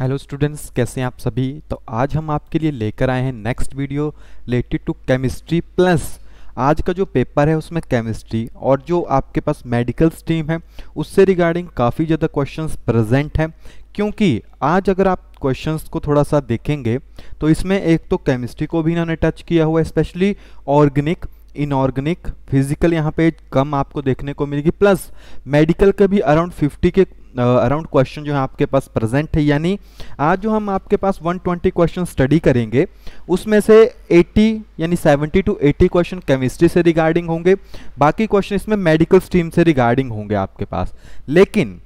Hello students कैसे हैं आप सभी तो आज हम आपके लिए लेकर आए हैं next video related to chemistry plus आज का जो पेपर है उसमें केमिस्ट्री और जो आपके पास मेडिकल स्ट्रीम है उससे रिगार्डिंग काफ़ी ज़्यादा क्वेश्चंस प्रेजेंट हैं क्योंकि आज अगर आप क्वेश्चंस को थोड़ा सा देखेंगे तो इसमें एक तो केमिस्ट्री को भी इन्होंने टच किया हुआ है स्पेशली ऑर्गेनिक इनऑर्गेनिक फिजिकल यहाँ पे कम आपको देखने को मिलेगी प्लस मेडिकल के भी अराउंड 50 के अराउंड क्वेश्चन जो है आपके पास प्रेजेंट है यानी आज जो हम आपके पास 120 क्वेश्चन स्टडी करेंगे उसमें से 80 यानी 70 टू 80 क्वेश्चन केमिस्ट्री से रिगार्डिंग होंगे बाकी क्वेश्चन इसमें मेडिकल स्ट्रीम से रिगार्डिंग होंगे आपके पास लेकिन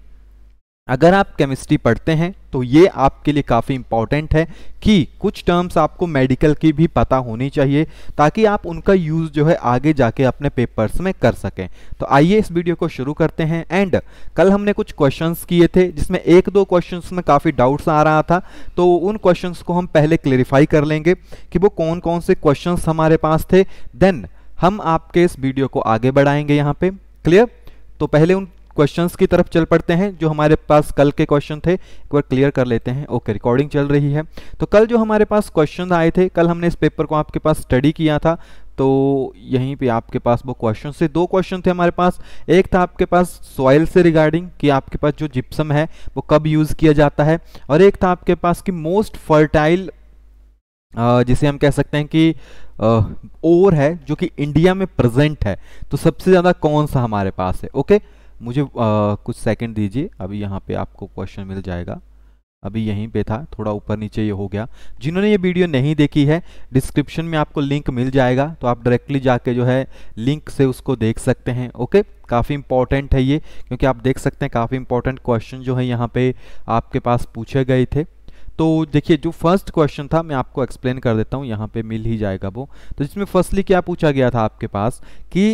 अगर आप केमिस्ट्री पढ़ते हैं तो ये आपके लिए काफ़ी इम्पॉर्टेंट है कि कुछ टर्म्स आपको मेडिकल की भी पता होनी चाहिए ताकि आप उनका यूज़ जो है आगे जाके अपने पेपर्स में कर सकें तो आइए इस वीडियो को शुरू करते हैं एंड कल हमने कुछ क्वेश्चंस किए थे जिसमें एक दो क्वेश्चंस में काफ़ी डाउट्स आ रहा था तो उन क्वेश्चन को हम पहले क्लेरिफाई कर लेंगे कि वो कौन कौन से क्वेश्चन हमारे पास थे देन हम आपके इस वीडियो को आगे बढ़ाएंगे यहाँ पर क्लियर तो पहले उन क्वेश्चंस की तरफ चल पड़ते हैं जो हमारे पास कल के क्वेश्चन थे एक बार क्लियर कर लेते हैं ओके रिकॉर्डिंग चल रही है तो कल जो हमारे पास क्वेश्चन आए थे कल हमने इस पेपर को आपके पास स्टडी किया था तो यहीं पे आपके पास वो क्वेश्चन थे दो क्वेश्चन थे हमारे पास एक था आपके पास सॉइल से रिगार्डिंग कि आपके पास जो जिप्सम है वो कब यूज़ किया जाता है और एक था आपके पास कि मोस्ट फर्टाइल जिसे हम कह सकते हैं कि ओर है जो कि इंडिया में प्रेजेंट है तो सबसे ज़्यादा कौन सा हमारे पास है ओके okay? मुझे आ, कुछ सेकंड दीजिए अभी यहाँ पे आपको क्वेश्चन मिल जाएगा अभी यहीं पे था थोड़ा ऊपर नीचे ये हो गया जिन्होंने ये वीडियो नहीं देखी है डिस्क्रिप्शन में आपको लिंक मिल जाएगा तो आप डायरेक्टली जाके जो है लिंक से उसको देख सकते हैं ओके काफ़ी इंपॉर्टेंट है ये क्योंकि आप देख सकते हैं काफ़ी इंपॉर्टेंट क्वेश्चन जो है यहाँ पे आपके पास पूछे गए थे तो देखिए जो फर्स्ट क्वेश्चन था मैं आपको एक्सप्लेन कर देता हूँ यहाँ पे मिल ही जाएगा वो तो जिसमें फर्स्टली क्या पूछा गया था आपके पास कि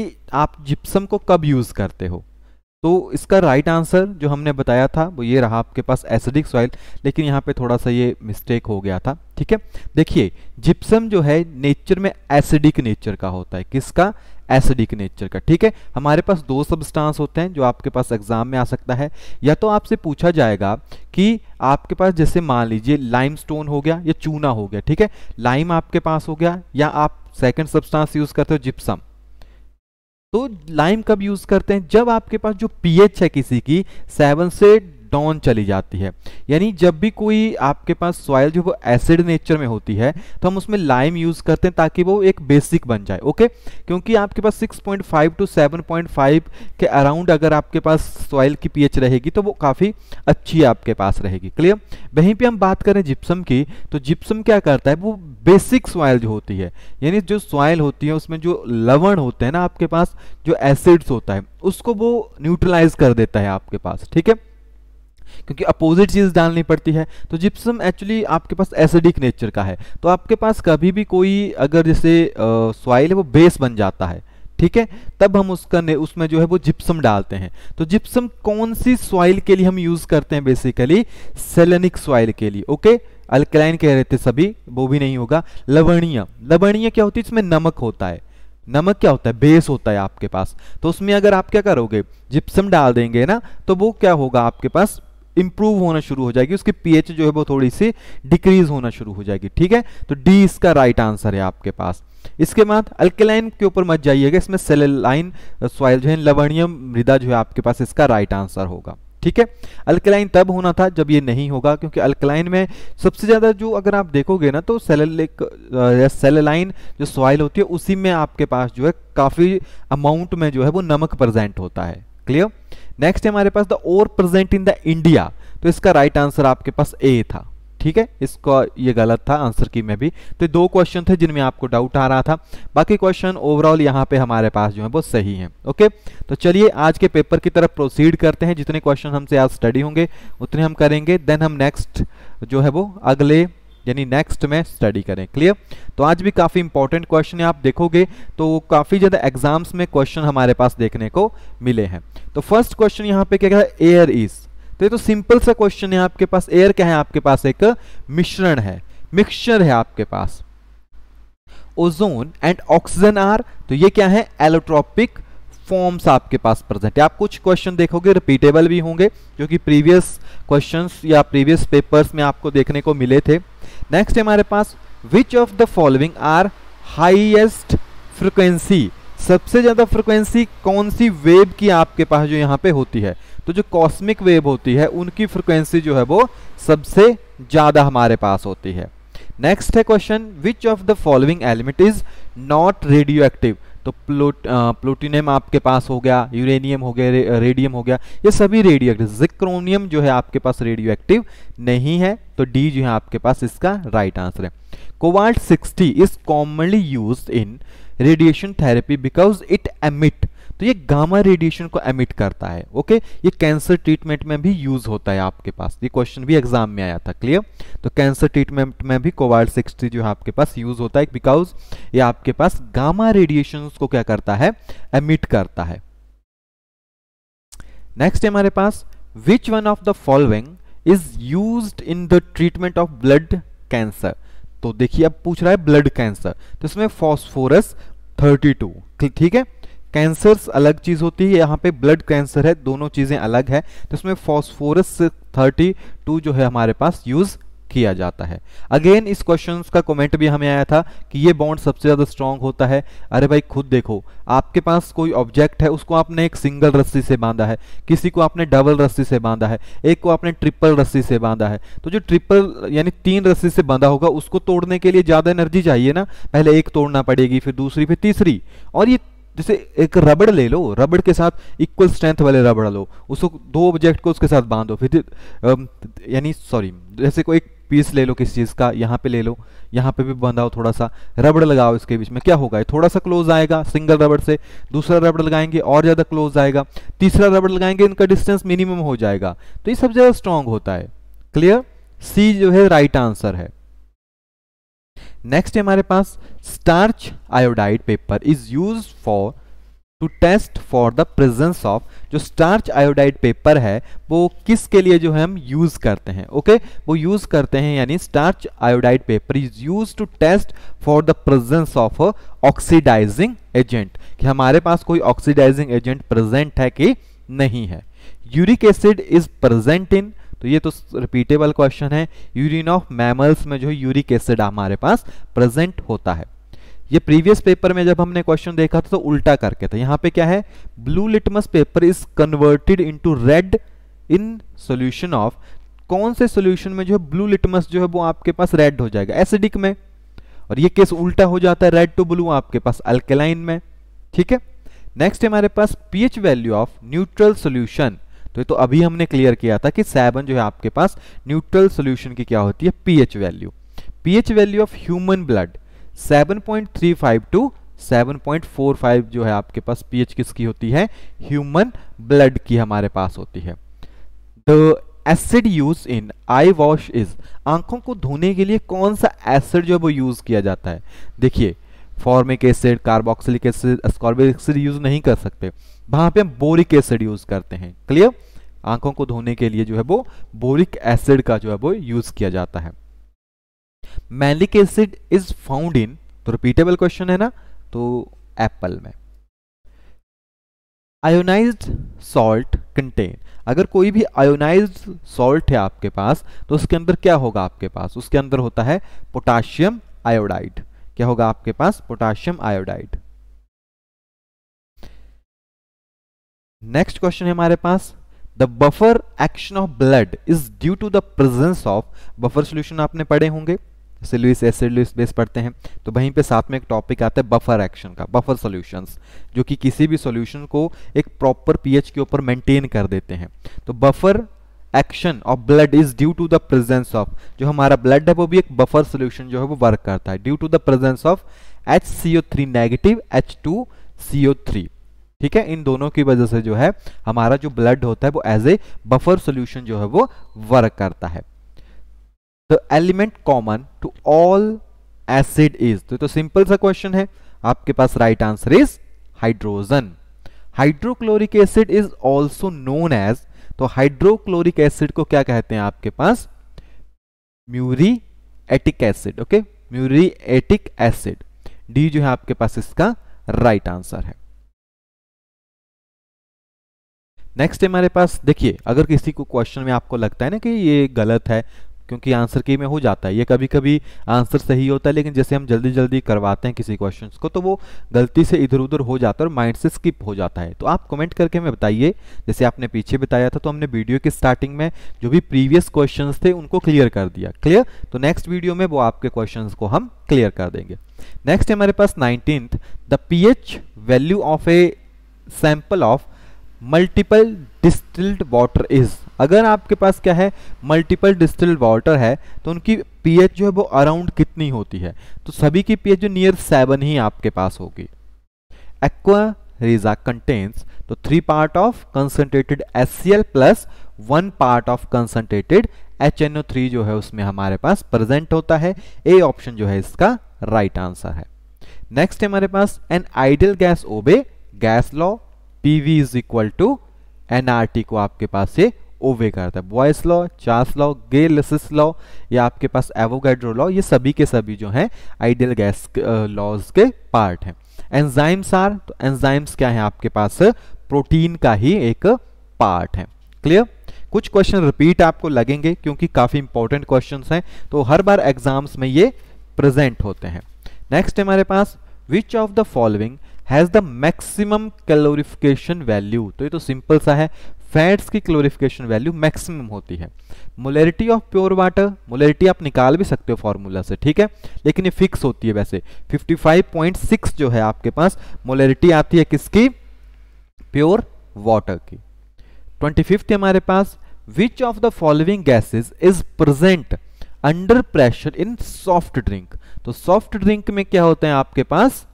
आप जिप्सम को कब यूज़ करते हो तो इसका राइट आंसर जो हमने बताया था वो ये रहा आपके पास एसिडिक सॉइल लेकिन यहाँ पे थोड़ा सा ये मिस्टेक हो गया था ठीक है देखिए जिप्सम जो है नेचर में एसिडिक नेचर का होता है किसका एसिडिक नेचर का ठीक है हमारे पास दो सब्सटेंस होते हैं जो आपके पास एग्जाम में आ सकता है या तो आपसे पूछा जाएगा कि आपके पास जैसे मान लीजिए लाइम हो गया या चूना हो गया ठीक है लाइम आपके पास हो गया या आप सेकेंड सब्सटेंस यूज करते हो जिप्सम तो लाइम कब यूज करते हैं जब आपके पास जो पीएच है किसी की सेवन से डॉन चली जाती है यानी जब भी कोई आपके पास सॉयल जो वो एसिड नेचर में होती है तो हम उसमें लाइम यूज़ करते हैं ताकि वो एक बेसिक बन जाए ओके क्योंकि आपके पास 6.5 टू 7.5 के अराउंड अगर आपके पास सॉयल की पीएच रहेगी तो वो काफ़ी अच्छी आपके पास रहेगी क्लियर वहीं पर हम बात करें जिप्सम की तो जिप्सम क्या करता है वो बेसिक सॉयल जो होती है यानी जो सॉयल होती है उसमें जो लवण होते हैं ना आपके पास जो एसिड्स होता है उसको वो न्यूट्रलाइज कर देता है आपके पास ठीक है क्योंकि अपोजिट चीज़ डालनी पड़ती है तो जिप्सम एक्चुअली आपके पास एसिडिक नेचर का है तो आपके पास कभी भी कोई अगर जैसे सॉइल है वो बेस बन जाता है ठीक है तब हम उसका ने उसमें जो है वो जिप्सम डालते हैं तो जिप्सम कौन सी सॉइल के लिए हम यूज़ करते हैं बेसिकली सेलेनिक सॉइल के लिए ओके अल्कलाइन कह रहे थे सभी वो भी नहीं होगा लवणीय लवणीय क्या होती है इसमें नमक होता है नमक क्या होता है बेस होता है आपके पास तो उसमें अगर आप क्या करोगे जिप्सम डाल देंगे ना तो वो क्या होगा आपके पास इंप्रूव होना शुरू हो जाएगी उसकी पीएच जो है वो थोड़ी सी डिक्रीज होना शुरू हो जाएगी ठीक है तो डी इसका राइट आंसर है आपके पास इसके बाद अल्केलाइन के ऊपर मत जाइएगा इसमें सेलेलाइन सॉइल जो है लवणीय मृदा जो है आपके पास इसका राइट आंसर होगा ठीक है अल्कलाइन तब होना था जब ये नहीं होगा क्योंकि अल्कलाइन में सबसे ज़्यादा जो अगर आप देखोगे ना तो सेलेलाइन जो सॉइल होती है उसी में आपके पास जो है काफ़ी अमाउंट में जो है वो नमक प्रेजेंट होता है क्लियर नेक्स्ट है हमारे पास the ore present in the India तो इसका राइट right आंसर आपके पास ए था ठीक है इसको ये गलत था आंसर की में भी तो दो क्वेश्चन थे जिनमें आपको डाउट आ रहा था बाकी क्वेश्चन ओवरऑल यहाँ पे हमारे पास जो है वो सही है ओके तो चलिए आज के पेपर की तरफ प्रोसीड करते हैं जितने क्वेश्चन हमसे आज स्टडी होंगे उतने हम करेंगे देन हम नेक्स्ट जो है वो अगले यानी नेक्स्ट में स्टडी करें क्लियर तो आज भी काफ़ी इंपॉर्टेंट क्वेश्चन है आप देखोगे तो काफ़ी ज़्यादा एग्जाम्स में क्वेश्चन हमारे पास देखने को मिले हैं तो फर्स्ट क्वेश्चन यहाँ पे क्या है एयर इज तो ये तो सिंपल सा क्वेश्चन है आपके पास एयर क्या है आपके पास एक मिश्रण है मिक्सचर है आपके पास ओजोन एंड ऑक्सीजन आर तो ये क्या है एलोट्रॉपिक फॉर्म्स आपके पास प्रेजेंट है आप कुछ क्वेश्चन देखोगे रिपीटेबल भी होंगे क्योंकि प्रीवियस क्वेश्चंस या प्रीवियस पेपर्स में आपको देखने को मिले थे नेक्स्ट हमारे पास which of the following are highest frequency सबसे ज़्यादा फ्रिक्वेंसी कौन सी वेब की आपके पास जो यहाँ पे होती है तो जो कॉस्मिक वेब होती है उनकी फ्रिक्वेंसी जो है वो सबसे ज़्यादा हमारे पास होती है नेक्स्ट है question which of the following element is not radio active तो प्लोट प्लोटिनियम आपके पास हो गया यूरेनियम हो गया रे, रेडियम हो गया ये सभी रेडियो एक्टिव जिक्रोनियम जो है आपके पास रेडियो एक्टिव नहीं है तो डी जो है आपके पास इसका राइट आंसर है cobalt 60 is commonly use in radiation therapy because it emit तो ये गामा रेडिएशन को एमिट करता है ओके ये कैंसर ट्रीटमेंट में भी यूज होता है आपके पास ये क्वेश्चन भी एग्जाम में आया था क्लियर तो कैंसर ट्रीटमेंट में भी कोवाइड सिक्सटी जो है आपके पास यूज होता है बिकॉज ये आपके पास गामा रेडिएशन को क्या करता है एमिट करता है नेक्स्ट है हमारे पास which one of the following is use in the treatment of blood cancer तो देखिए अब पूछ रहा है ब्लड कैंसर तो इसमें फॉस्फोरस 32 ठीक है कैंसर्स अलग चीज़ होती है यहाँ पे ब्लड कैंसर है दोनों चीज़ें अलग है तो इसमें फॉस्फोरस 32 जो है हमारे पास यूज़ किया जाता है अगेन इस क्वेश्चन का कमेंट भी हमें आया था कि ये बॉन्ड सबसे ज़्यादा स्ट्रांग होता है अरे भाई खुद देखो आपके पास कोई ऑब्जेक्ट है उसको आपने एक सिंगल रस्सी से बांधा है किसी को आपने डबल रस्सी से बांधा है एक को आपने ट्रिपल रस्सी से बांधा है तो जो ट्रिपल यानी तीन रस्सी से बांधा होगा उसको तोड़ने के लिए ज़्यादा एनर्जी चाहिए ना पहले एक तोड़ना पड़ेगी फिर दूसरी फिर तीसरी और ये जैसे एक रबड़ ले लो रबड़ के साथ इक्वल स्ट्रेंथ वाले रबड़ लो उसको दो ऑब्जेक्ट को उसके साथ बांधो फिर यानी सॉरी जैसे कोई एक पीस ले लो किस चीज़ का यहाँ पे ले लो यहाँ पे भी बंधाओ थोड़ा सा रबड़ लगाओ इसके बीच में क्या होगा थोड़ा सा क्लोज आएगा सिंगल रबड़ से दूसरा रबड़ लगाएंगे और ज़्यादा क्लोज आएगा तीसरा रबड़ लगाएंगे इनका डिस्टेंस मिनिमम हो जाएगा तो ये सब ज़्यादा स्ट्रांग होता है क्लियर सी जो है राइट आंसर है नेक्स्ट है हमारे पास starch iodide paper is use for to test for the presence of जो स्टार्च आयोडाइड पेपर है वो किसके लिए जो है हम यूज करते हैं ओके okay? वो यूज करते हैं यानी starch iodide paper is use to test for the presence of oxidising agent कि हमारे पास कोई ऑक्सीडाइजिंग एजेंट प्रेजेंट है कि नहीं है uric acid is present in तो ये तो रिपीटेबल क्वेश्चन है यूरिन ऑफ मैमल्स में जो यूरिक एसिड हमारे पास प्रेजेंट होता है ये प्रीवियस पेपर में जब हमने क्वेश्चन देखा था तो उल्टा करके था यहाँ पे क्या है blue litmus paper is converted into red in solution of कौन से सॉल्यूशन में जो है ब्लू लिटमस जो है वो आपके पास रेड हो जाएगा एसिडिक में और ये केस उल्टा हो जाता है रेड टू ब्लू आपके पास अल्केलाइन में ठीक है नेक्स्ट हमारे पास pH value of neutral solution तो, ये तो अभी हमने क्लियर किया था कि सैबन जो है आपके पास न्यूट्रल सोल्यूशन की क्या होती है pH value pH value of human blood 7.35 to 7.45 जो है आपके पास पीएच किसकी होती है ह्यूमन ब्लड की हमारे पास होती है the acid use in eye wash is आंखों को धोने के लिए कौन सा एसिड जो है वो यूज किया जाता है देखिए formic acid carboxylic acid ascorbic acid use नहीं कर सकते वहां पे हम बोरिक एसिड यूज करते हैं क्लियर आंखों को धोने के लिए जो है वो बोरिक एसिड का जो है वो यूज किया जाता है malic acid is found in तो रिपीटेबल क्वेश्चन है ना तो एप्पल में आयोनाइज्ड सॉल्ट कंटेन अगर कोई भी आयोनाइज्ड सॉल्ट है आपके पास तो उसके अंदर क्या होगा आपके पास उसके अंदर होता है पोटाशियम आयोडाइड क्या होगा आपके पास पोटाशियम आयोडाइड नेक्स्ट क्वेश्चन है हमारे पास the buffer action of blood is due to the presence of buffer solution आपने पढ़े होंगे सिलुइस एसिड लुइस बेस पढ़ते हैं तो वहीं पे साथ में एक टॉपिक आता है बफर एक्शन का बफर सॉल्यूशंस जो कि किसी भी सॉल्यूशन को एक प्रॉपर पीएच के ऊपर मेंटेन कर देते हैं तो buffer action of blood is due to the presence of जो हमारा ब्लड है वो भी एक बफर सोल्यूशन जो है वो वर्क करता है due to the presence of H C O three negative H two C O three ठीक है इन दोनों की वजह से जो है हमारा जो ब्लड होता है वो एज ए बफर सोल्यूशन जो है वो वर्क करता है the element common to all acid is तो, सिंपल तो सा क्वेश्चन है आपके पास right answer is hydrogen hydrochloric acid is also known as तो हाइड्रोक्लोरिक एसिड को क्या कहते हैं आपके पास muriatic acid okay muriatic acid D जो है आपके पास इसका राइट right आंसर है नेक्स्ट है हमारे पास देखिए अगर किसी को क्वेश्चन में आपको लगता है ना कि ये गलत है क्योंकि आंसर की में हो जाता है ये कभी कभी आंसर सही होता है लेकिन जैसे हम जल्दी जल्दी करवाते हैं किसी क्वेश्चन को तो वो गलती से इधर उधर हो जाता है और माइंड से स्किप हो जाता है तो आप कमेंट करके हमें बताइए जैसे आपने पीछे बताया था तो हमने वीडियो के स्टार्टिंग में जो भी प्रीवियस क्वेश्चन थे उनको क्लियर कर दिया क्लियर तो नेक्स्ट वीडियो में वो आपके क्वेश्चन को हम क्लियर कर देंगे नेक्स्ट हमारे पास nineteen the P value of a sample of multiple distilled water is अगर आपके पास क्या है मल्टीपल डिस्टिल्ड वाटर है तो उनकी पीएच जो है वो अराउंड कितनी होती है तो सभी की पीएच जो नियर सेवन ही आपके पास होगी एक्वा रिजा कंटेन्स तो three part of concentrated L plus one part of concentrated H जो है उसमें हमारे पास प्रेजेंट होता है ए ऑप्शन जो है इसका राइट right आंसर है नेक्स्ट हमारे पास an ideal gas obey gas law P V is equal to NRT को आपके पास ये ओवे करता है Boyle's law Charles law Gay Lussac's law या आपके पास एवोगेड्रो लॉ ये सभी के सभी जो हैं आइडियल गैस लॉज के पार्ट हैं एंजाइम्स आर तो एंजाइम्स क्या है आपके पास प्रोटीन का ही एक पार्ट है क्लियर कुछ क्वेश्चन रिपीट आपको लगेंगे क्योंकि काफ़ी इंपॉर्टेंट क्वेश्चन हैं तो हर बार एग्जाम्स में ये प्रेजेंट होते हैं नेक्स्ट हमारे पास which of the following has the maximum clarification value तो ये तो सिंपल सा है फैट्स की क्लोरिफिकेशन वैल्यू मैक्सिमम होती है molarity of pure water molarity आप निकाल भी सकते हो फॉर्मूला से ठीक है लेकिन ये फिक्स होती है वैसे 55.6 जो है आपके पास मोलरिटी आती है किसकी प्योर वाटर की ट्वेंटी फिफ्थ हमारे पास which of the following gases is present under pressure in soft drink तो सॉफ्ट ड्रिंक में क्या होते हैं आपके पास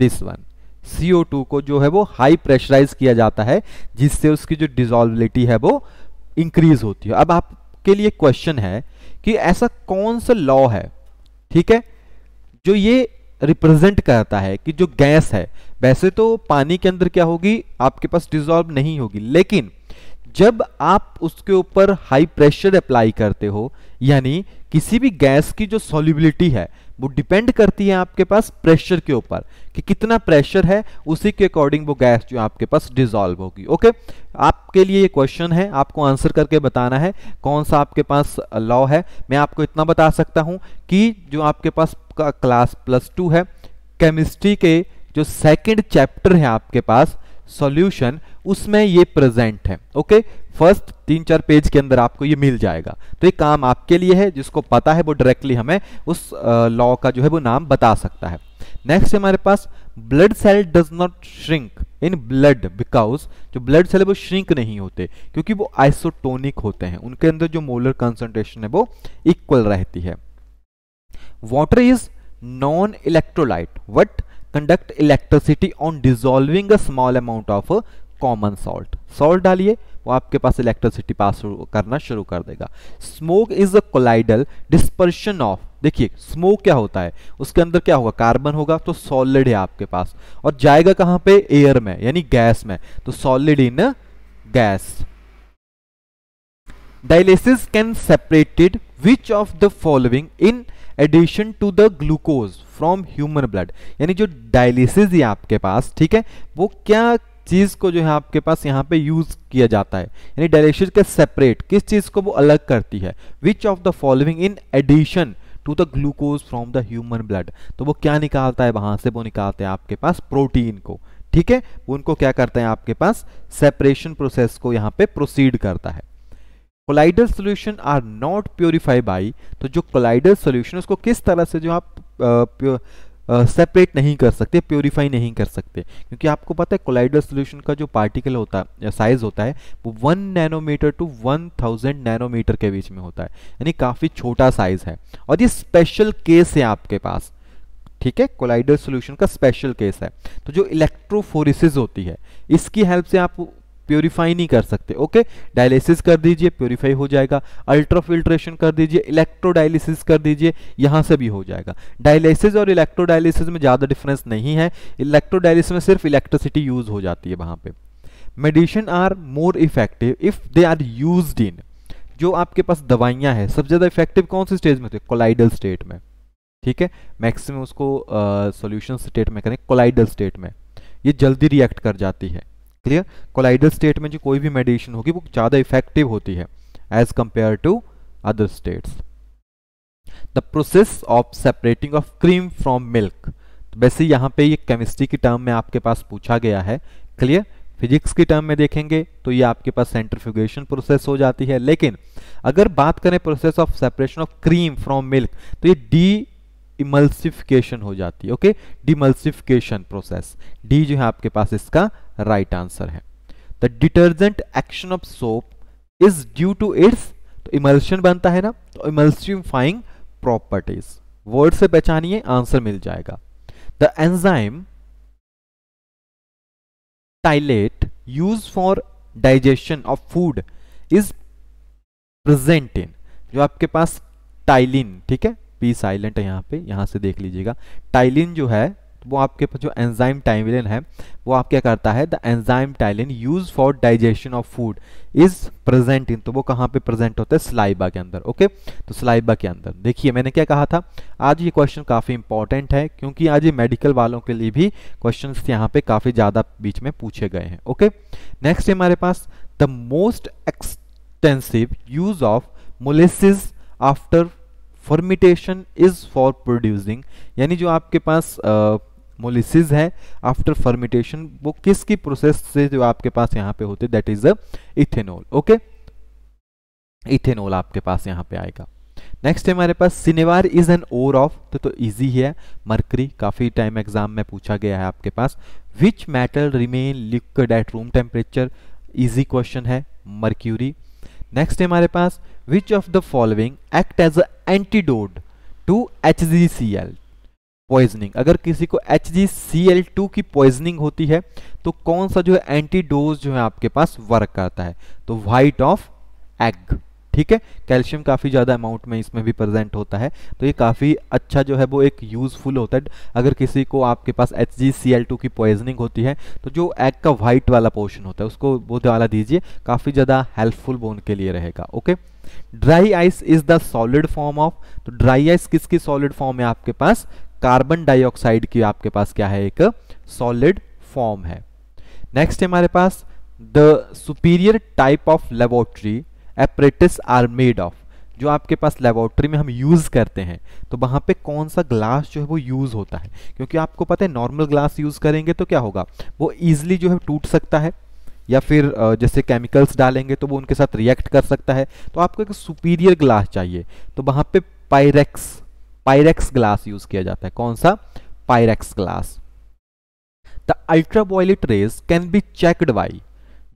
दिस वन CO2 को जो है वो हाई प्रेशराइज किया जाता है जिससे उसकी जो डिजॉल्विलिटी है वो इंक्रीज होती है अब आपके लिए क्वेश्चन है कि ऐसा कौन सा लॉ है ठीक है जो ये रिप्रेजेंट करता है कि जो गैस है वैसे तो पानी के अंदर क्या होगी आपके पास डिजॉल्व नहीं होगी लेकिन जब आप उसके ऊपर हाई प्रेशर अप्लाई करते हो यानी किसी भी गैस की जो सॉल्युबिलिटी है वो डिपेंड करती है आपके पास प्रेशर के ऊपर कि कितना प्रेशर है उसी के अकॉर्डिंग वो गैस जो आपके पास डिजोल्व होगी ओके आपके लिए ये क्वेश्चन है आपको आंसर करके बताना है कौन सा आपके पास लॉ है मैं आपको इतना बता सकता हूँ कि जो आपके पास क्लास प्लस टू है केमिस्ट्री के जो सेकेंड चैप्टर है आपके पास सोल्यूशन उसमें ये प्रेजेंट है ओके फर्स्ट तीन चार पेज के अंदर आपको ये मिल जाएगा तो ये काम आपके लिए है जिसको पता है वो डायरेक्टली हमें उस लॉ का जो है वो नाम बता सकता है नेक्स्ट हमारे पास blood cell does not shrink in blood because जो ब्लड सेल है वो श्रिंक नहीं होते क्योंकि वो आइसोटोनिक होते हैं उनके अंदर जो मोलर कंसेंट्रेशन है वो इक्वल रहती है water is non electrolyte but conduct electricity on dissolving a small amount of common salt salt डालिए वो आपके पास इलेक्ट्रिसिटी पास करना शुरू कर देगा smoke is a colloidal dispersion of देखिए स्मोक क्या होता है उसके अंदर क्या होगा कार्बन होगा तो सॉलिड है आपके पास और जाएगा कहां पे एयर में यानी गैस में तो solid in gas dialysis can separated which of the following in addition to the glucose from human blood यानी जो डायलिसिस है आपके पास ठीक है वो क्या चीज़ को जो है आपके पास यहाँ पे यूज़ किया जाता है यानी डायरेक्शन के सेपरेट किस चीज़ को वो अलग करती है which of the following in addition to the glucose from the human blood तो वो क्या निकालता है वहां से वो निकालते हैं आपके पास प्रोटीन को ठीक है उनको क्या करते हैं आपके पास सेपरेशन प्रोसेस को यहाँ पे प्रोसीड करता है colloidal solution are not purify by तो जो कोलाइडल सोल्यूशन उसको किस तरह से जो आप सेपरेट नहीं कर सकते प्योरीफाई नहीं कर सकते क्योंकि आपको पता है कोलाइडल सोल्यूशन का जो पार्टिकल होता है साइज होता है वो one nanometre to one thousand nanometre के बीच में होता है यानी काफ़ी छोटा साइज है और ये स्पेशल केस है आपके पास ठीक है कोलाइडल सोल्यूशन का स्पेशल केस है तो जो इलेक्ट्रोफोरिस होती है इसकी हेल्प से आप प्योरीफाई नहीं कर सकते ओके डायलिसिस कर दीजिए प्योरीफाई हो जाएगा अल्ट्राफिल्ट्रेशन कर दीजिए इलेक्ट्रोडायलिसिस कर दीजिए यहाँ से भी हो जाएगा डायलिसिस और इलेक्ट्रोडायलिसिस में ज़्यादा डिफरेंस नहीं है इलेक्ट्रोडायलिस में सिर्फ इलेक्ट्रिसिटी यूज हो जाती है वहाँ पर medicine are more effective if they are use in जो आपके पास दवाइयाँ हैं सबसे ज़्यादा इफेक्टिव कौन से स्टेज में थे कोलाइडल स्टेट में ठीक है मैक्सिमम उसको सॉल्यूशन स्टेट में करें कोलाइडल स्टेट में ये जल्दी रिएक्ट कर जाती है क्लियर कोलाइडल स्टेट में जो कोई भी मेडिएशन होगी वो ज़्यादा इफेक्टिव होती है as compare to other states the process of separating of cream from milk वैसे यहां पे ये केमिस्ट्री की टर्म में आपके पास पूछा गया है क्लियर फिजिक्स की टर्म में देखेंगे तो ये आपके पास सेंट्रीफ्यूगेशन प्रोसेस हो जाती है लेकिन अगर बात करें process of separation of cream from milk तो ये डी इमल्सिफिकेशन हो जाती है ओके डिमल्सिफिकेशन प्रोसेस डी जो है आपके पास इसका राइट right आंसर है the detergent action of soap is due to its तो इमल्शन बनता है ना तो इमल्सिफाइंग प्रॉपर्टीज वर्ड से पहचानिए आंसर मिल जाएगा the enzyme ptyalin use for digestion of food is present in जो आपके पास टाइलिन ठीक है पी साइलेंट है यहाँ पे यहाँ से देख लीजिएगा टाइलिन जो है वो आपके पास जो एंजाइम टाइमिलिन है वो आप क्या करता है the enzyme ptyalin use for digestion of food is present in तो वो कहाँ पे प्रेजेंट होता है स्लाइबा के अंदर ओके तो स्लाइबा के अंदर देखिए मैंने क्या कहा था आज ये क्वेश्चन काफ़ी इंपॉर्टेंट है क्योंकि आज ये मेडिकल वालों के लिए भी क्वेश्चन यहाँ पे काफ़ी ज़्यादा बीच में पूछे गए हैं ओके नेक्स्ट है हमारे पास the most extensive use of molasses after fermentation is for producing यानी जो आपके पास मोलिसिस uh, है आफ्टर फर्मिटेशन वो किसकी प्रोसेस से जो आपके पास यहाँ पे होते that is a ethanol okay ethanol आपके पास यहाँ पे आएगा नेक्स्ट है हमारे पास cinnabar is an ore of तो तो इजी है मरकरी काफी टाइम एग्जाम में पूछा गया है आपके पास which metal remain liquid at room temperature easy question है मर्क्यूरी नेक्स्ट है हमारे पास which of the following act as H antidote to HgCl poisoning अगर किसी को एच की पॉइजनिंग होती है तो कौन सा जो है एंटीडोज जो है आपके पास वर्क करता है तो वाइट ऑफ एग ठीक है कैल्शियम काफ़ी ज़्यादा अमाउंट में इसमें भी प्रेजेंट होता है तो ये काफ़ी अच्छा जो है वो एक यूज़फुल होता है अगर किसी को आपके पास एच की पॉइजनिंग होती है तो जो एग का वाइट वाला पोर्शन होता है उसको वो वाला दीजिए काफ़ी ज़्यादा हेल्पफुल बोन के लिए रहेगा okay dry ice is the solid form of तो ड्राई आइस किसकी सॉलिड फॉर्म है आपके पास कार्बन डाइऑक्साइड की आपके पास क्या है एक सॉलिड फॉर्म है नेक्स्ट हमारे पास the superior type of laboratory apparatus are made of जो आपके पास लेबोरेटरी में हम यूज़ करते हैं तो वहां पे कौन सा ग्लास जो है वो यूज़ होता है क्योंकि आपको पता है नॉर्मल ग्लास यूज़ करेंगे तो क्या होगा वो ईजिली जो है टूट सकता है या फिर जैसे केमिकल्स डालेंगे तो वो उनके साथ रिएक्ट कर सकता है तो आपको एक सुपीरियर ग्लास चाहिए तो वहां पे पायरेक्स पायरेक्स ग्लास यूज़ किया जाता है कौन सा Pyrex glass the ultra ultraviolet rays can be checked by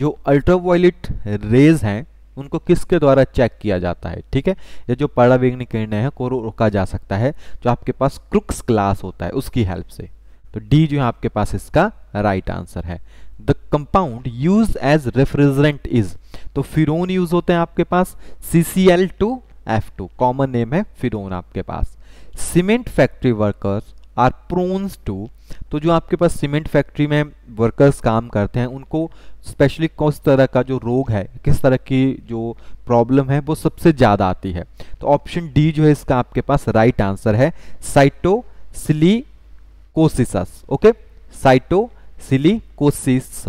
जो अल्ट्रा अल्ट्रावायलेट रेज हैं उनको किसके द्वारा चेक किया जाता है ठीक है ये जो परावैज्ञानिक किरणें हैं को रोका जा सकता है जो आपके पास क्रुक्स क्लास होता है उसकी हेल्प से तो डी जो है आपके पास इसका राइट आंसर है the compound use as refrigerant is तो फिरोन यूज होते हैं आपके पास C C L two F two common name है फिरोन आपके पास cement factory workers are prone to तो जो आपके पास सीमेंट फैक्ट्री में वर्कर्स काम करते हैं उनको स्पेशली किस तरह का जो रोग है किस तरह की जो प्रॉब्लम है वो सबसे ज़्यादा आती है तो ऑप्शन डी जो है इसका आपके पास राइट आंसर है साइटोसिलिकोसिसस ओके साइटोसिलिकोसिस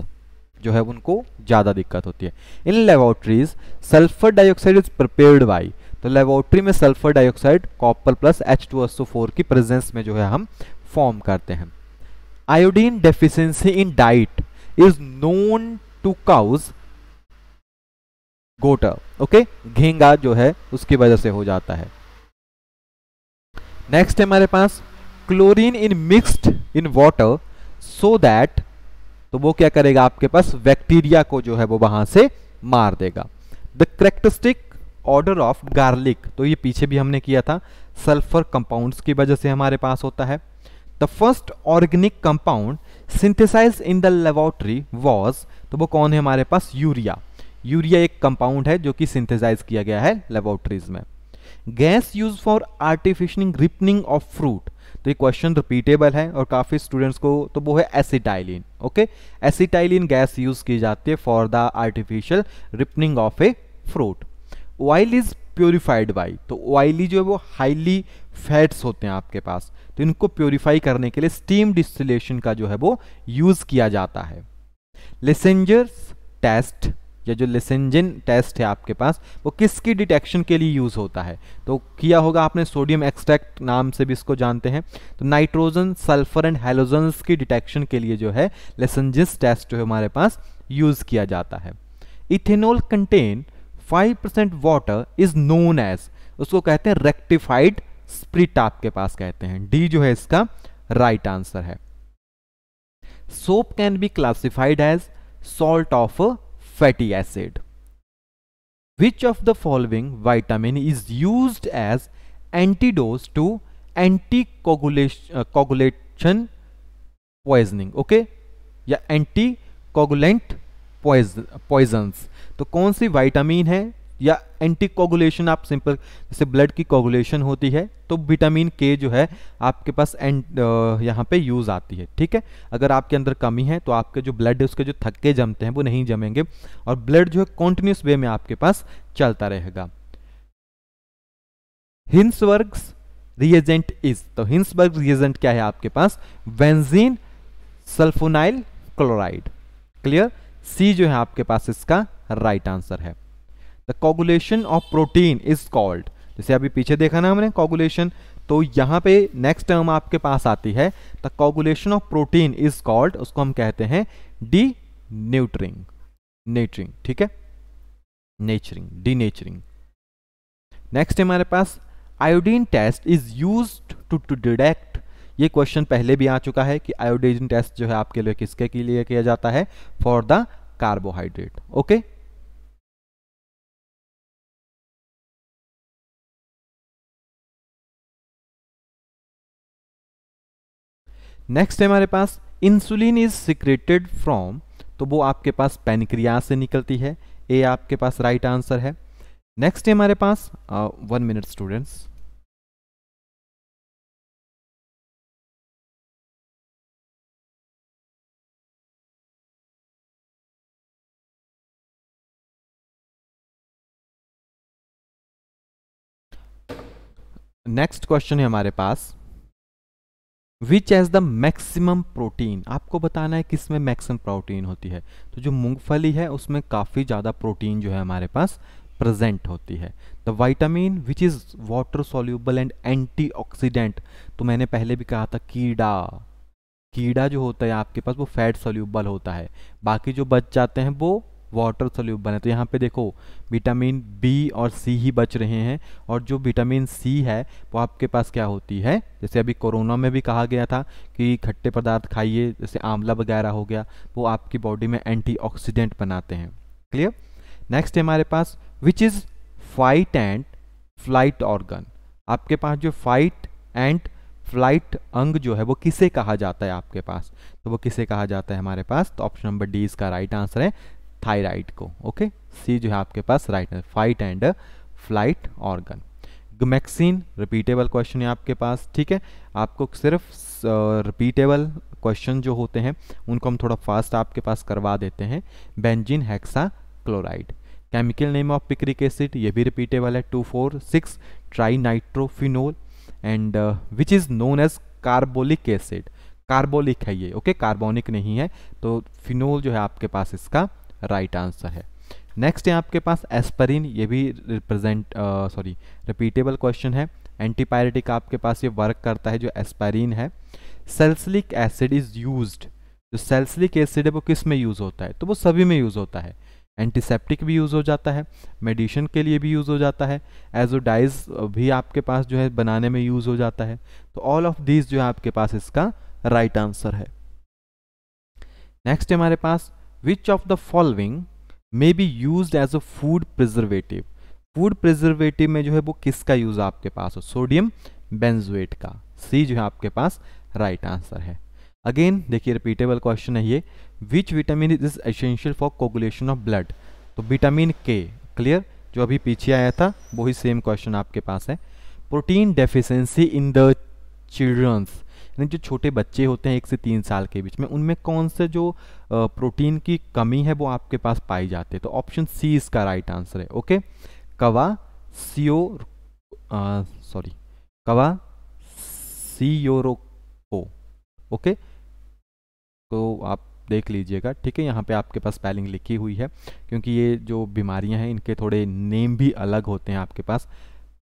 जो है उनको ज़्यादा दिक्कत होती है in laboratories sulphur dioxide is prepared by तो लेबोरेटरी में sulphur dioxide copper plus H की प्रेजेंस में जो है हम फॉर्म करते हैं iodine deficiency in diet is known to cause goitre okay घेंगा जो है उसकी वजह से हो जाता है नेक्स्ट है हमारे पास chlorine in mixed in water so that तो वो क्या करेगा आपके पास बैक्टीरिया को जो है वो वहां से मार देगा the characteristic odour of garlic तो ये पीछे भी हमने किया था सल्फर कंपाउंड्स की वजह से हमारे पास होता है The first organic compound synthesize in the laboratory was तो वो कौन है हमारे पास यूरिया यूरिया एक कंपाउंड है जो कि सिंथेसाइज किया गया है लेबॉर्ट्रीज में gas use for artificial ripening of fruit तो ये क्वेश्चन रिपीटेबल है और काफ़ी स्टूडेंट्स को तो वो है acetylene okay acetylene gas use की जाती है for the artificial ripening of a fruit oil is purified by तो ऑयली जो है वो हाईली फैट्स होते हैं आपके पास तो इनको प्योरीफाई करने के लिए स्टीम डिस्टिलेशन का जो है वो यूज़ किया जाता है लेसेंजर्स टेस्ट या जो लेसेंजन टेस्ट है आपके पास वो किसकी डिटेक्शन के लिए यूज़ होता है तो किया होगा आपने सोडियम एक्सट्रैक्ट नाम से भी इसको जानते हैं तो नाइट्रोजन सल्फर एंड हेलोजन्स की डिटेक्शन के लिए जो है लेसेंजिस टेस्ट जो है हमारे पास यूज़ किया जाता है ethanol contain 5% water is known as उसको कहते हैं रेक्टिफाइड स्प्रिट आपके पास कहते हैं डी जो है इसका राइट right आंसर है soap can be classified as salt of fatty acid which of the following vitamin is use as antidote to anti coagulation poisoning okay या एंटी कोगुलेंट पॉइजन तो कौन सी वाइटामिन है या एंटी कोगुलेशन आप simple जैसे blood की coagulation होती है तो विटामिन के जो है आपके पास एंड uh, यहाँ पे यूज़ आती है ठीक है अगर आपके अंदर कमी है तो आपके जो ब्लड है उसके जो थक्के जमते हैं वो नहीं जमेंगे और ब्लड जो है कॉन्टिन्यूस वे में आपके पास चलता रहेगा हिंसवर्ग रिएजेंट इज तो हिंसवर्ग रिएजेंट क्या है आपके पास benzene sulphonyl chloride clear C जो है आपके पास इसका राइट right आंसर है the coagulation of protein is called जैसे अभी पीछे देखा ना हमने कॉगुलेशन तो यहाँ पे नेक्स्ट टर्म आपके पास आती है the coagulation of protein is called उसको हम कहते हैं डी न्यूट्रिंग नेचरिंग ठीक है नेचरिंग डी नेचरिंग नेक्स्ट हमारे पास iodine test is use to to detect ये क्वेश्चन पहले भी आ चुका है कि आयोडीन टेस्ट जो है आपके लिए किसके के लिए किया जाता है for the carbohydrate okay next है हमारे पास इंसुलिन इज सिक्रेटेड फ्रॉम तो वो आपके पास पेनिक्रिया से निकलती है ए आपके पास राइट right आंसर है नेक्स्ट है हमारे पास one minute students next question है हमारे पास which as the maximum protein आपको बताना है किसमें मैक्सिमम प्रोटीन होती है तो जो मूंगफली है उसमें काफ़ी ज़्यादा प्रोटीन जो है हमारे पास प्रेजेंट होती है the vitamin which is water soluble and anti तो मैंने पहले भी कहा था कीड़ा कीड़ा जो होता है आपके पास वो फैट सोल्यूबल होता है बाकी जो बच जाते हैं वो वाटर सोल्यूबल बने तो यहाँ पे देखो विटामिन बी और सी ही बच रहे हैं और जो विटामिन सी है वो आपके पास क्या होती है जैसे अभी कोरोना में भी कहा गया था कि खट्टे पदार्थ खाइए जैसे आंवला वगैरह हो गया वो आपकी बॉडी में एंटी बनाते हैं क्लियर नेक्स्ट हमारे पास which is fight and flight organ आपके पास जो फाइट एंड फ्लाइट अंग जो है वो किसे कहा जाता है आपके पास तो वो किसे कहा जाता है हमारे पास तो ऑप्शन नंबर डी इसका राइट आंसर है थायराइड को ओके सी जो है आपके पास right answer fight and flight organ gammexane repeatable question है आपके पास ठीक है आपको सिर्फ रिपीटेबल क्वेश्चन जो होते हैं उनको हम थोड़ा फास्ट आपके पास करवा देते हैं benzene hexa chloride chemical name of picric acid ये भी रिपीटेबल है two four six tri nitrophenol and which is known as carbolic acid carbolic है ये ओके okay? कार्बोनिक नहीं है तो फिनोल जो है आपके पास इसका राइट आंसर है नेक्स्ट है आपके पास एस्परिन ये भी रिप्रेजेंट सॉरी रिपीटेबल क्वेश्चन है एंटीपायरेटिक आपके पास ये वर्क करता है जो एस्पायरिन है सेल्सलिक एसिड इज़ यूज्ड जो सेल्सलिक एसिड है वो किस में यूज़ होता है तो वो सभी में यूज़ होता है एंटीसेप्टिक भी यूज़ हो जाता है मेडिसिन के लिए भी यूज़ हो जाता है एजोडाइज भी आपके पास जो है बनाने में यूज़ हो जाता है तो ऑल ऑफ दीज जो है आपके पास इसका राइट right आंसर है नेक्स्ट हमारे पास which of the following may be used as a food preservative food preservative में जो है वो किसका यूज आपके पास हो सोडियम बेंजोएट का सी जो है आपके पास राइट right आंसर है अगेन देखिए रिपीटेबल क्वेश्चन है ये which vitamin is is essential for coagulation of blood तो विटामिन के क्लियर जो अभी पीछे आया था वही सेम क्वेश्चन आपके पास है protein deficiency in the childrens यानी जो छोटे बच्चे होते हैं एक से तीन साल के बीच में उनमें कौन से जो प्रोटीन की कमी है वो आपके पास पाई जाती है तो ऑप्शन सी इसका राइट आंसर है ओके कवा सीओ सॉरी कवा सीओरोको ओके तो आप देख लीजिएगा ठीक है यहाँ पे आपके पास स्पेलिंग लिखी हुई है क्योंकि ये जो बीमारियां हैं इनके थोड़े नेम भी अलग होते हैं आपके पास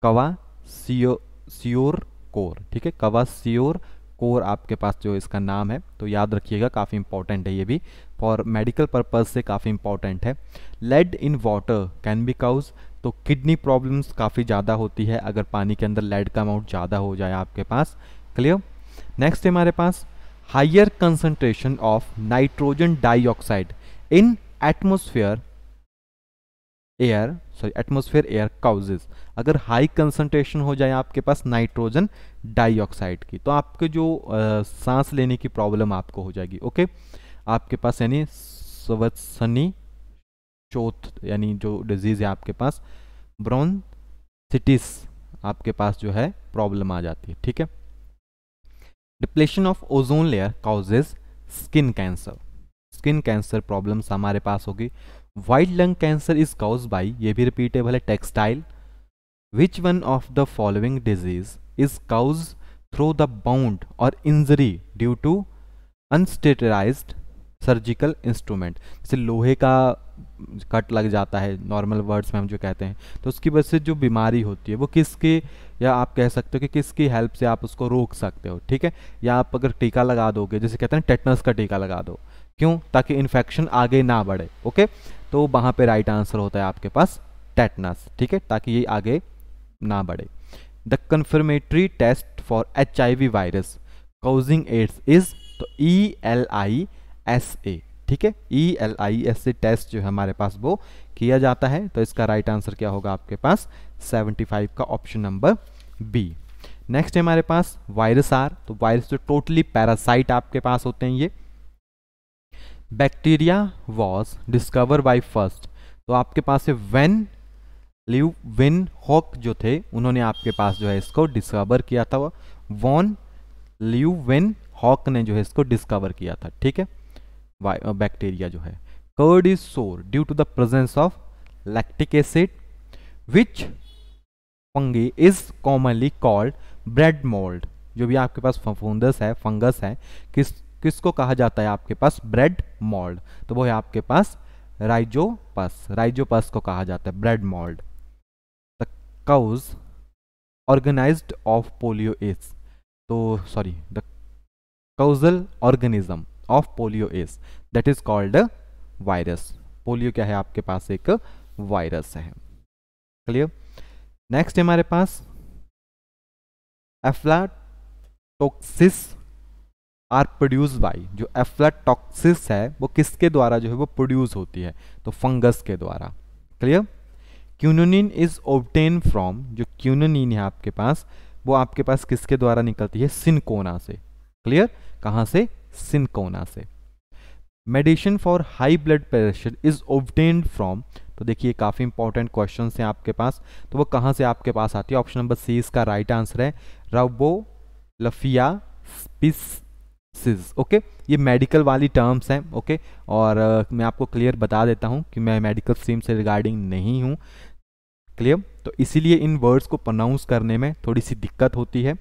कवा सियो सियोर कोर ठीक है कवा सियोर कोर आपके पास जो इसका नाम है तो याद रखिएगा काफ़ी इंपॉर्टेंट है ये भी फॉर मेडिकल पर्पज़ से काफ़ी इंपॉर्टेंट है lead in water can be cause तो किडनी प्रॉब्लम्स काफ़ी ज़्यादा होती है अगर पानी के अंदर लेड का अमाउंट ज़्यादा हो जाए आपके पास क्लियर नेक्स्ट है हमारे पास higher concentration of nitrogen dioxide in atmosphere air sorry atmosphere air causes अगर हाई कंसनट्रेशन हो जाए आपके पास नाइट्रोजन डाइऑक्साइड की तो आपके जो आ, सांस लेने की प्रॉब्लम आपको हो जाएगी ओके आपके पास यानी सवत्सनी चौथ यानी जो डिजीज़ है आपके पास ब्राउन सिटीज आपके पास जो है प्रॉब्लम आ जाती है ठीक है depletion of ozone layer causes skin cancer skin cancer problems हमारे पास होगी white lung cancer is cause by ये भी रिपीटेबल है textile which one of the following disease is cause through the wound और injury due to unsterilized surgical instrument जैसे लोहे का कट लग जाता है नॉर्मल वर्ड्स में हम जो कहते हैं तो उसकी वजह से जो बीमारी होती है वो किसके या आप कह सकते हो कि किसकी हेल्प से आप उसको रोक सकते हो ठीक है या आप अगर टीका लगा दोगे जैसे कहते हैं टेटनस का टीका लगा दो क्यों ताकि इन्फेक्शन आगे ना बढ़े ओके तो वहां पे राइट आंसर होता है आपके पास टेटनस ठीक है ताकि ये आगे ना बढ़े the confirmatory test for H virus causing AIDS is तो E L I S A ठीक है E L I S A test जो है हमारे पास वो किया जाता है तो इसका राइट आंसर क्या होगा आपके पास 75 का ऑप्शन नंबर बी नेक्स्ट है हमारे पास वायरस आर तो वायरस जो टोटली पैरासाइट आपके पास होते हैं ये bacteria was discover by first तो आपके पास है वेन लिव विन हॉक जो थे उन्होंने आपके पास जो है इसको डिस्कवर किया था वॉन लिव विन हॉक ने जो है इसको डिस्कवर किया था ठीक है बैक्टीरिया जो है curd is sour due to the presence of lactic acid which fungi is commonly called bread mould जो भी आपके पास फफूंदस है फंगस है किस किसको कहा जाता है आपके पास ब्रेड मॉल्ड तो वो है आपके पास राइजोपस राइजोपस को कहा जाता है bread mould the cause organized of polio is तो sorry the causal organism of polio is that is called virus polio क्या है आपके पास एक वायरस है क्लियर नेक्स्ट हमारे पास एफ्लाटोक्सिस आर प्रोड्यूस बाई जो एफ्लाटॉक्सिस है वो किसके द्वारा जो है वो प्रोड्यूस होती है तो फंगस के द्वारा clear quinine is obtain from जो क्यूनोनिन है आपके पास वो आपके पास किसके द्वारा निकलती है सिनकोना से क्लियर कहाँ से सिनकोना से medicine for high blood pressure is obtain from तो देखिए काफ़ी इंपॉर्टेंट क्वेश्चन हैं आपके पास तो वो कहाँ से आपके पास आती है ऑप्शन नंबर सी इसका राइट आंसर है रबो लफिया सिज ओके ये मेडिकल वाली टर्म्स हैं ओके और आ, uh, मैं आपको क्लियर बता देता हूँ कि मैं मेडिकल स्ट्रीम से रिगार्डिंग नहीं हूँ क्लियर तो इसीलिए इन वर्ड्स को प्रोनाउंस करने में थोड़ी सी दिक्कत होती है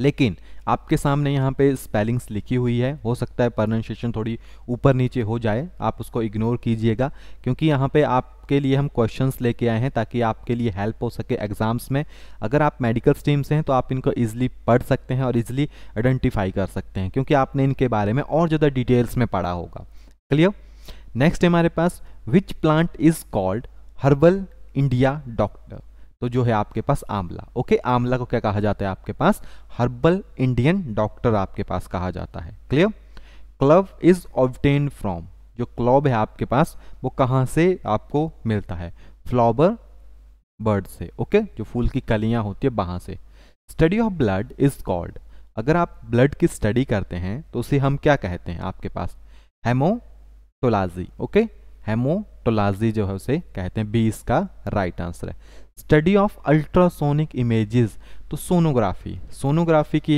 लेकिन आपके सामने यहाँ पे स्पेलिंग्स लिखी हुई है हो सकता है प्रोनाउंसिएशन थोड़ी ऊपर नीचे हो जाए आप उसको इग्नोर कीजिएगा क्योंकि यहाँ पे आपके लिए हम क्वेश्चंस लेके आए हैं ताकि आपके लिए हेल्प हो सके एग्ज़ाम्स में अगर आप मेडिकल स्ट्रीम से हैं तो आप इनको ईजिली पढ़ सकते हैं और ईजिली आइडेंटिफाई कर सकते हैं क्योंकि आपने इनके बारे में और ज़्यादा डिटेल्स में पढ़ा होगा क्लियर नेक्स्ट हमारे पास which plant is called herbal India doctor तो जो है आपके पास आंवला ओके आंवला को क्या कहा जाता है आपके पास हर्बल इंडियन डॉक्टर आपके पास कहा जाता है clear club is obtain from जो क्लब है आपके पास वो कहाँ से आपको मिलता है फ्लॉबर बर्ड से ओके जो फूल की कलियाँ होती है वहाँ से study of blood is called अगर आप ब्लड की स्टडी करते हैं तो उसे हम क्या कहते हैं आपके पास हेमोटोलाजी ओके हेमोटोलाजी जो है उसे कहते हैं बी इसका राइट आंसर है स्टडी ऑफ अल्ट्रासोनिक इमेजेस तो सोनोग्राफी सोनोग्राफी की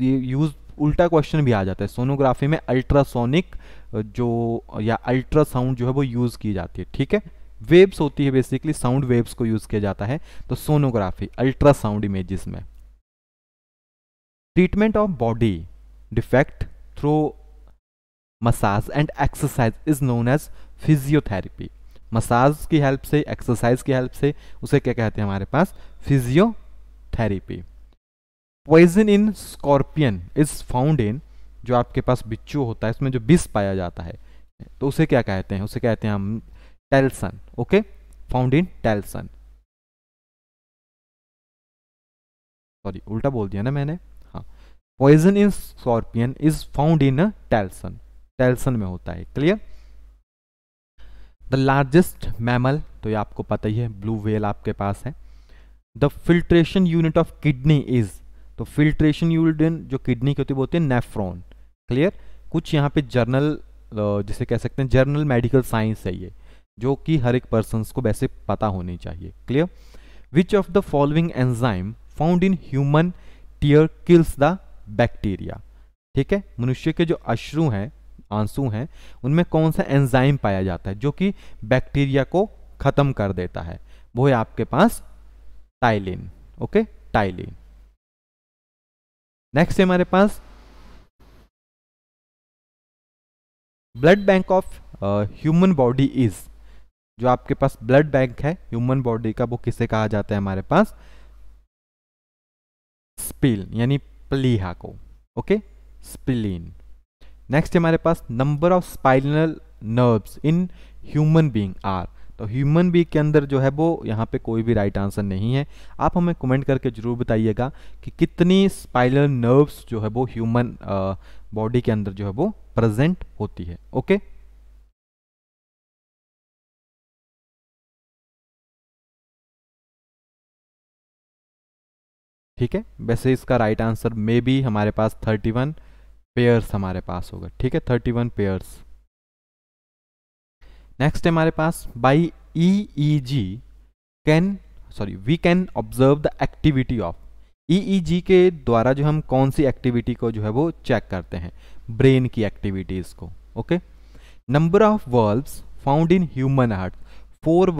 यूज़ उल्टा क्वेश्चन भी आ जाता है सोनोग्राफी में अल्ट्रासोनिक जो या अल्ट्रासाउंड जो है वो यूज़ की जाती है ठीक है वेव्स होती है बेसिकली साउंड वेव्स को यूज़ किया जाता है तो सोनोग्राफी अल्ट्रासाउंड इमेजेस में treatment of body defect through massage and exercise is known as physiotherapy massage की हेल्प से एक्सरसाइज की हेल्प से उसे क्या कहते हैं हमारे पास physiotherapy poison in scorpion is found in जो आपके पास बिच्छू होता है इसमें जो बिस पाया जाता है तो उसे क्या कहते हैं उसे कहते हैं हम telson okay found in telson sorry उल्टा बोल दिया ना मैंने हाँ poison in scorpion is found in telson telson में होता है क्लियर द लार्जेस्ट मैमल तो ये आपको पता ही है ब्लू वेल आपके पास है the filtration unit of kidney is तो फिल्ट्रेशन यूनिट जो किडनी की होती है वो होती है नेफ्रॉन क्लियर कुछ यहाँ पे जर्नल जिसे कह सकते हैं जर्नल मेडिकल साइंस है ये जो कि हर एक पर्सन को वैसे पता होनी चाहिए clear which of the following enzyme found in human tear kills the bacteria ठीक है मनुष्य के जो अश्रु हैं आंसू हैं उनमें कौन सा एंजाइम पाया जाता है जो कि बैक्टीरिया को ख़त्म कर देता है वो है आपके पास टाइलिन ओके टाइलिन नेक्स्ट है हमारे पास blood bank of human body is जो आपके पास ब्लड बैंक है ह्यूमन बॉडी का वो किसे कहा जाता है हमारे पास स्पिल यानी प्लीहा को ओके स्पिलीन नेक्स्ट हमारे पास number of spinal nerves in human being are तो ह्यूमन बींग के अंदर जो है वो यहाँ पे कोई भी राइट आंसर नहीं है आप हमें कमेंट करके ज़रूर बताइएगा कि कितनी स्पाइनल नर्व्स जो है वो ह्यूमन बॉडी के अंदर जो है वो प्रेजेंट होती है ओके okay? ठीक है वैसे इसका राइट आंसर मे बी हमारे पास थर्टी वन पेयर्स हमारे पास होगा ठीक है थर्टी वन पेयर्स नेक्स्ट हमारे पास by E E G can sorry we can observe the activity of G के द्वारा जो हम कौन सी एक्टिविटी को जो है वो चेक करते हैं ब्रेन की एक्टिविटीज को okay number of bulbs found in human heart four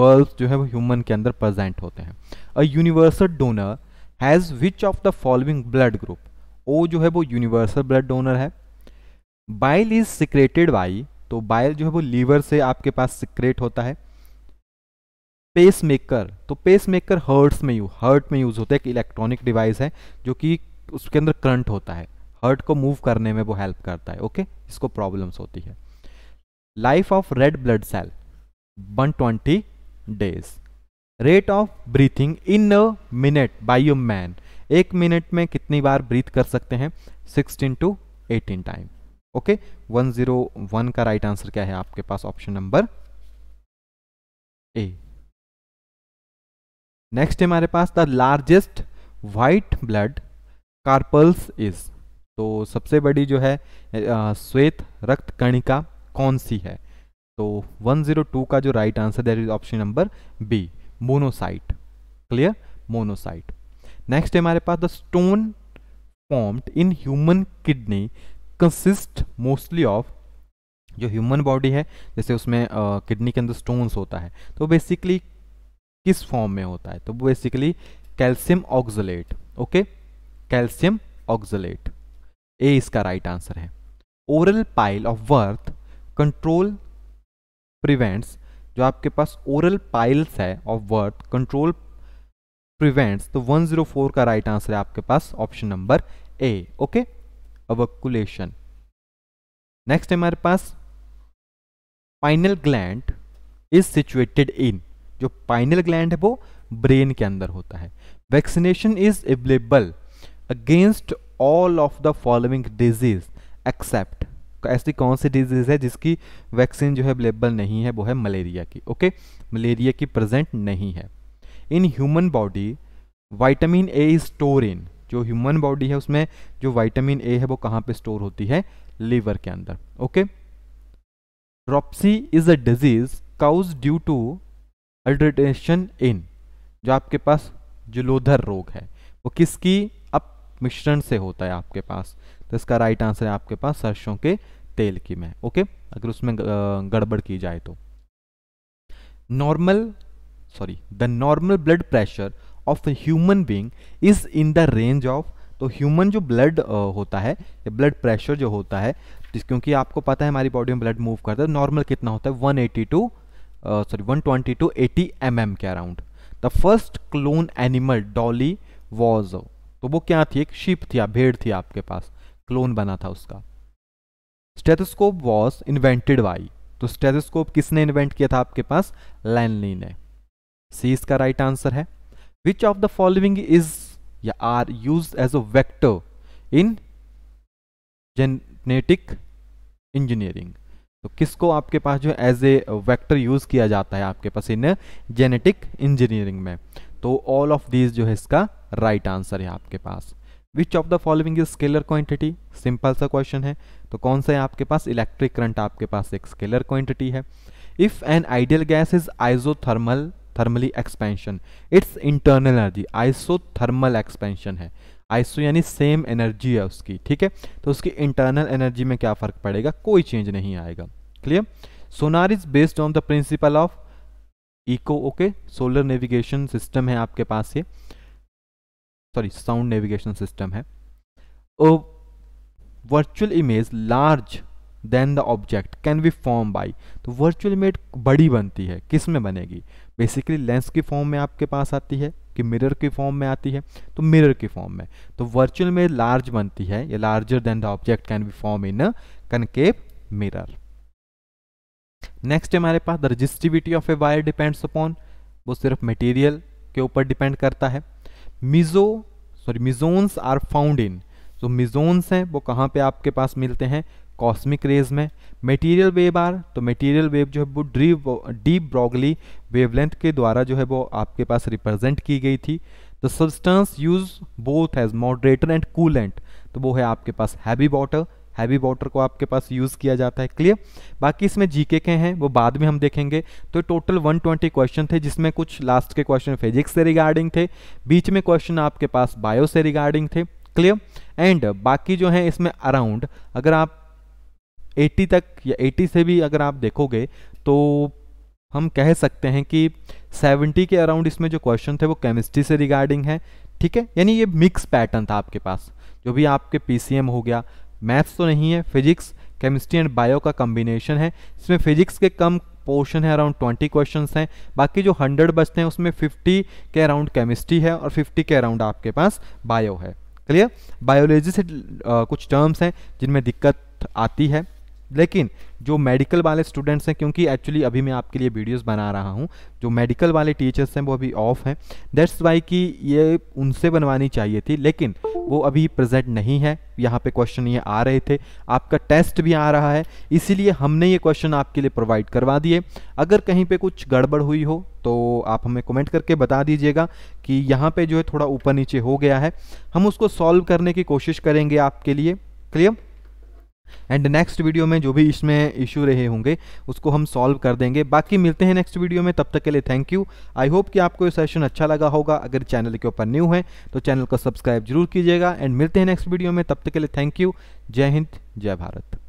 bulbs जो है वो ह्यूमन के अंदर प्रेजेंट होते हैं a universal donor has which of the following blood group O जो है वो यूनिवर्सल ब्लड डोनर है बाइल इज सिक्रेटेड बाई तो बाइल जो है वो लीवर से आपके पास सिक्रेट होता है पेस मेकर तो पेस मेकर हर्ट्स में यू हर्ट में यूज़ होता है एक इलेक्ट्रॉनिक डिवाइस है जो कि उसके अंदर करंट होता है हर्ट को मूव करने में वो हेल्प करता है ओके इसको प्रॉब्लम्स होती है life of red blood cell 120 days rate of breathing in a minute by a man एक मिनट में कितनी बार ब्रीथ कर सकते हैं sixteen to eighteen time okay one zero one का राइट आंसर क्या है आपके पास ऑप्शन नंबर ए नेक्स्ट हमारे पास the largest white blood corpuscles is तो सबसे बड़ी जो है श्वेत रक्त कणिका कौन सी है तो 102 का जो right answer that is option number B monocyte clear monocyte next है हमारे पास the stone formed in human kidney consist mostly of जो ह्यूमन बॉडी है जैसे उसमें किडनी uh, के अंदर स्टोन्स होता है तो बेसिकली किस फॉर्म में होता है तो basically calcium oxalate okay calcium oxalate A इसका राइट right आंसर है oral pill of birth control prevents जो आपके पास ओरल पाइल्स है ऑफ वर्थ कंट्रोल प्रिवेंट्स तो 104 का राइट आंसर है आपके पास option number A okay ovulation next है हमारे पास pineal gland is situated in जो पाइनल ग्लैंड है वो ब्रेन के अंदर होता है vaccination is available against all of the following disease except ऐसी कौन सी डिजीज है जिसकी वैक्सीन जो है अवेलेबल नहीं है वो है मलेरिया की ओके मलेरिया की प्रेजेंट नहीं है in human body vitamin A is store in जो ह्यूमन बॉडी है उसमें जो वाइटामिन ए है वो कहाँ पे स्टोर होती है लीवर के अंदर okay dropsy is a disease cause due to alteration in जो आपके पास जलोधर रोग है वो किसकी अप मिश्रण से होता है आपके पास तो इसका राइट आंसर है आपके पास सरसों के तेल की में ओके अगर उसमें गड़बड़ की जाए तो normal sorry the normal blood pressure of human being is in the range of तो ह्यूमन जो ब्लड होता है ब्लड प्रेशर जो होता है क्योंकि आपको पता है हमारी बॉडी में ब्लड मूव करता है नॉर्मल तो कितना होता है 182 to sorry one twenty to eighty M M के around the first clone animal Dolly was तो वो क्या थी एक शिप थी भेड़ थी आपके पास क्लोन बना था उसका स्टेथोस्कोप वॉज इन्वेंटेड बाई तो स्टेथोस्कोप किसने इन्वेंट किया था आपके पास लैनली ने सी इसका राइट right आंसर है which of the following is या are use as a vector in genetic engineering तो किसको आपके पास जो एज ए वेक्टर यूज किया जाता है आपके पास इन जेनेटिक इंजीनियरिंग में तो ऑल ऑफ दीज जो है इसका राइट right आंसर है आपके पास which of the following is scalar quantity simple सा क्वेश्चन है तो कौन सा है आपके पास इलेक्ट्रिक करंट आपके पास एक स्केलर क्वांटिटी है if an ideal gas is isothermal thermally expansion its internal energy isothermal expansion है आइसो यानी सेम एनर्जी है उसकी ठीक है तो उसकी इंटरनल एनर्जी में क्या फ़र्क पड़ेगा कोई चेंज नहीं आएगा clear sonar is based on the principle of echo okay solar navigation system है आपके पास ये सॉरी साउंड नेविगेशन सिस्टम है virtual image large than the object can be form by तो वर्चुअल इमेज बड़ी बनती है किस में बनेगी बेसिकली लेंस की फॉर्म में आपके पास आती है कि मिरर की फॉर्म में आती है तो मिरर की फॉर्म में तो वर्चुअल में लार्ज बनती है या larger than the object can be form in concave mirror next हमारे पास the resistivity of a wire depends upon वो सिर्फ मटेरियल के ऊपर डिपेंड करता है meso sorry mesons are found in जो मिजोन्स हैं वो कहाँ पे आपके पास मिलते हैं कॉस्मिक रेज में मटेरियल वेव आर तो मटेरियल वेव जो है वो ड्री डीप ब्रॉगली वेवलेंथ के द्वारा जो है वो आपके पास रिप्रेजेंट की गई थी the substance use both as moderator and coolant तो वो है आपके पास हैवी वाटर हैवी वाटर को आपके पास यूज़ किया जाता है क्लियर बाकी इसमें जीके के हैं वो बाद में हम देखेंगे तो टोटल 120 क्वेश्चन थे जिसमें कुछ लास्ट के क्वेश्चन फिजिक्स से रिगार्डिंग थे बीच में क्वेश्चन आपके पास बायो से रिगार्डिंग थे क्लियर एंड बाकी जो है इसमें अराउंड अगर आप 80 तक या 80 से भी अगर आप देखोगे तो हम कह सकते हैं कि 70 के अराउंड इसमें जो क्वेश्चन थे वो केमिस्ट्री से रिगार्डिंग है ठीक है यानी ये मिक्स पैटर्न था आपके पास जो भी आपके पी हो गया मैथ्स तो नहीं है फिजिक्स केमिस्ट्री एंड बायो का कम्बिनेशन है इसमें फिजिक्स के कम पोर्शन है अराउंड 20 क्वेश्चंस हैं बाकी जो 100 बचते हैं उसमें 50 के अराउंड केमिस्ट्री है और 50 के अराउंड आपके पास बायो है क्लियर बायोलॉजी से आ, कुछ टर्म्स हैं जिनमें दिक्कत आती है लेकिन जो मेडिकल वाले स्टूडेंट्स हैं क्योंकि एक्चुअली अभी मैं आपके लिए वीडियोस बना रहा हूँ जो मेडिकल वाले टीचर्स हैं वो अभी ऑफ हैं दैट्स वाई कि ये उनसे बनवानी चाहिए थी लेकिन वो अभी प्रेजेंट नहीं है यहाँ पे क्वेश्चन ये आ रहे थे आपका टेस्ट भी आ रहा है इसीलिए हमने ये क्वेश्चन आपके लिए प्रोवाइड करवा दिए अगर कहीं पर कुछ गड़बड़ हुई हो तो आप हमें कमेंट करके बता दीजिएगा कि यहाँ पर जो है थोड़ा ऊपर नीचे हो गया है हम उसको सॉल्व करने की कोशिश करेंगे आपके लिए क्लियर एंड नेक्स्ट वीडियो में जो भी इसमें इशू रहे होंगे उसको हम सॉल्व कर देंगे बाकी मिलते हैं नेक्स्ट वीडियो में तब तक के लिए थैंक यू आई होप कि आपको ये सेशन अच्छा लगा होगा अगर चैनल के ऊपर न्यू है तो चैनल को सब्सक्राइब जरूर कीजिएगा एंड मिलते हैं नेक्स्ट वीडियो में तब तक के लिए थैंक यू जय हिंद जय भारत